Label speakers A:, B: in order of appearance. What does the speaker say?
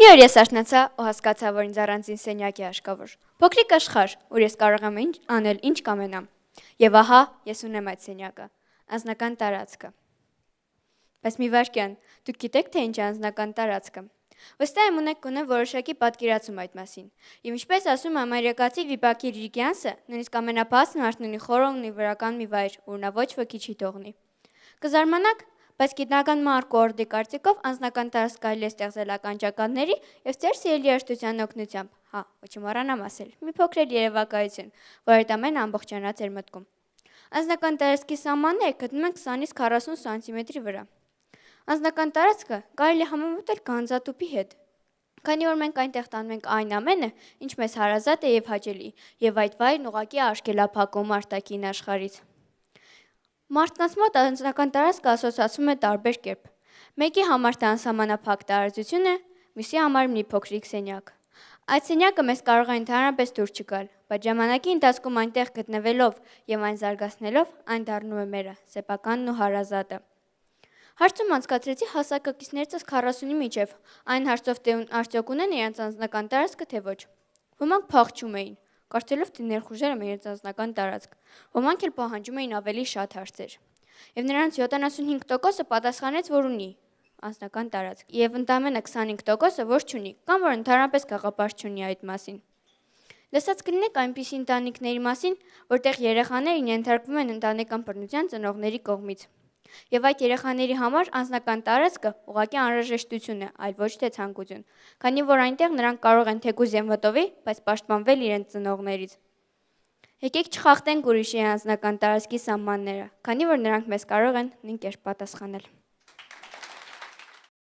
A: Մի օր ես արթնացա ու հասկացա, որ ինձ առանձին սենյակ է աշկավոր։ Փոքրիկ աշխարհ, որ ես կարող եմ ինչ անել, ինչ կամենամ։ Եվ ահա, ես ունեմ այդ սենյակը, անձնական տարածքը։ Բայց մի վարքյան, դուք գիտեք թե ինչ է անձնական տարածքը։ Վստահ եմ ունեք գոնե որոշակի պատկերացում այդ մասին։ Եվ ինչպես ասում է ամերիկացի Վիպակի Ռիգյանսը, նույնիսկ ամենաբացն արդեն խորոնն ի վրական մի վայր, որնա ոչ ոքի չի թողնի։ Կզարմանաք, Բայց գիտնական մարկու օրդի կարծիքով անձնական տարս կարելի է ստեղծել ականջականների եւ ծեր սիրելի երթության օգնությամբ։ Հա, ոչ մոռանամ ասել։ Մի փոքր երևակայություն, որ այդ ամեն ամբողջանած էր մտքում։ Անձնական տարածքի սահմանը գտնում են 20-ից 40 սանտիմետրի վրա։ Անձնական տարածքը կարելի համեմատել գանձատուփի հետ։ Քանի որ մենք այնտեղ տանում ենք այն ամենը, ինչ մեզ հարազատ է եւ հաճելի, եւ այդ վայրն ուղակի աշկելափակում արտաքին աշխարից։ Մարտնասմոտ անձնական տարածքը ասոցացվում է տարբեր կերպ։ Մեկի համար դա անսահմանափակ տարածություն է, մյուսի համար մի փոքրիկ սենյակ։ Այդ սենյակը մեզ կարող է ընդհանրապես դուր չգալ, բայց ժամանակի ընթացքում այնտեղ գտնվելով եւ այն զարգացնելով այն դառնում է մերը, սեփականն ու հարազատը։ Հարցում անցկացրեցի հասակակիցներցս 40-ի միջև։ Այն հարցով թե արդյոք ունեն իրենց անձնական տարածքը թե ոչ։ Ոմանք փախչում էին, կարծելով թե ներխուժերը մերձանձնական տարածք։ Ոմանք էլ պահանջում էին ավելի շատ հարցեր։ Եվ նրանց 75%-ը պատասխանեց, որ ունի անձնական տարածք, եւ ընդամենը 25%-ը ոչ չունի, կամ որ ընդհանրապես գաղապար չունի այդ մասին։ Լսած կլինեք այնպիսի ընտանիքների մասին, որտեղ երեխաներն ենթարկվում են ընտանեկան բռնության ծնողների կողմից։ Եվ այդ երեխաների համար անձնական տարածքը ուղղակի անհրաժեշտություն է, այլ ոչ թե ցանկություն, քանի որ այնտեղ նրանք կարող են թեկուզ ենվտովի, բայց պաշտպանվել իրենց ծնողներից։ Եկեք չխախտենք ուրիշի անձնական տարածքի սահմանները, քանի որ նրանք մեզ կարող են նույն կերպ պատասխանել։